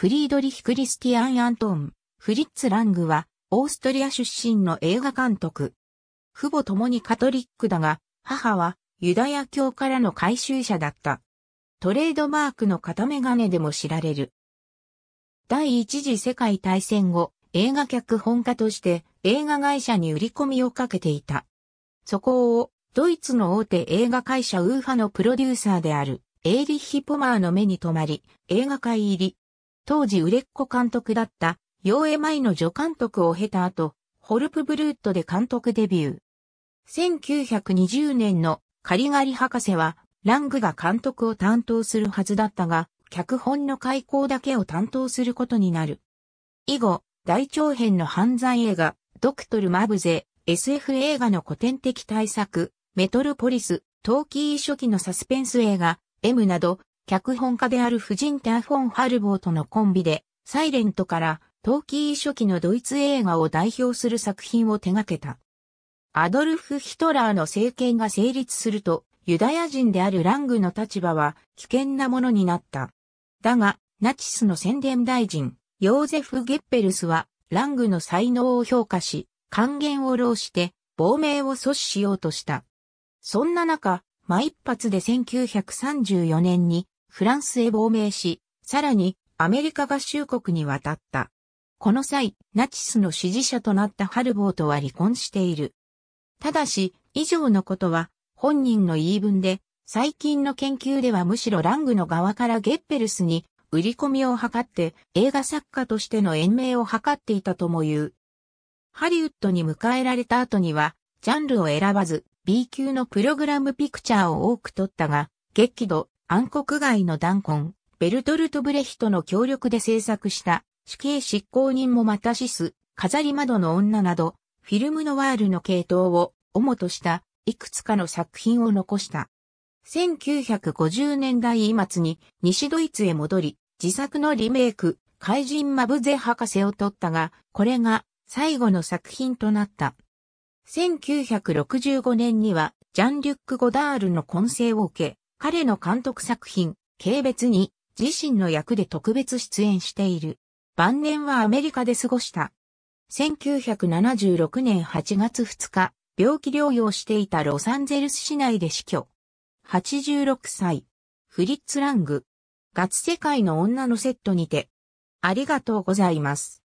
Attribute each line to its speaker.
Speaker 1: フリードリヒ・クリスティアン・アントン、フリッツ・ラングは、オーストリア出身の映画監督。父母共にカトリックだが、母はユダヤ教からの回収者だった。トレードマークの片眼鏡でも知られる。第一次世界大戦後、映画脚本家として映画会社に売り込みをかけていた。そこを、ドイツの大手映画会社ウーファのプロデューサーである、エーリッヒ・ポマーの目に留まり、映画界入り。当時売れっ子監督だった、ヨーエマイの助監督を経た後、ホルプブルートで監督デビュー。1920年のカリガリ博士は、ラングが監督を担当するはずだったが、脚本の開講だけを担当することになる。以後、大長編の犯罪映画、ドクトル・マブゼ、SF 映画の古典的大作、メトロポリス、トーキー初期のサスペンス映画、M など、脚本家である婦人ターフォン・ハルボーとのコンビで、サイレントからキー初期のドイツ映画を代表する作品を手掛けた。アドルフ・ヒトラーの政権が成立すると、ユダヤ人であるラングの立場は危険なものになった。だが、ナチスの宣伝大臣、ヨーゼフ・ゲッペルスは、ラングの才能を評価し、還元を浪して、亡命を阻止しようとした。そんな中、ま一発で1934年にフランスへ亡命し、さらにアメリカ合衆国に渡った。この際、ナチスの支持者となったハルボーとは離婚している。ただし、以上のことは本人の言い分で、最近の研究ではむしろラングの側からゲッペルスに売り込みを図って映画作家としての延命を図っていたとも言う。ハリウッドに迎えられた後には、ジャンルを選ばず B 級のプログラムピクチャーを多く撮ったが、激怒、暗黒街のダンコン、ベルトルト・ブレヒトの協力で制作した死刑執行人もまたシス、飾り窓の女など、フィルムノワールの系統を主としたいくつかの作品を残した。1950年代末に西ドイツへ戻り、自作のリメイク、怪人マブゼ博士を撮ったが、これが最後の作品となった。1965年にはジャンリュック・ゴダールの混成を受け、彼の監督作品、軽蔑に自身の役で特別出演している。晩年はアメリカで過ごした。1976年8月2日、病気療養していたロサンゼルス市内で死去。86歳。フリッツ・ラング。ガツ世界の女のセットにて。ありがとうございます。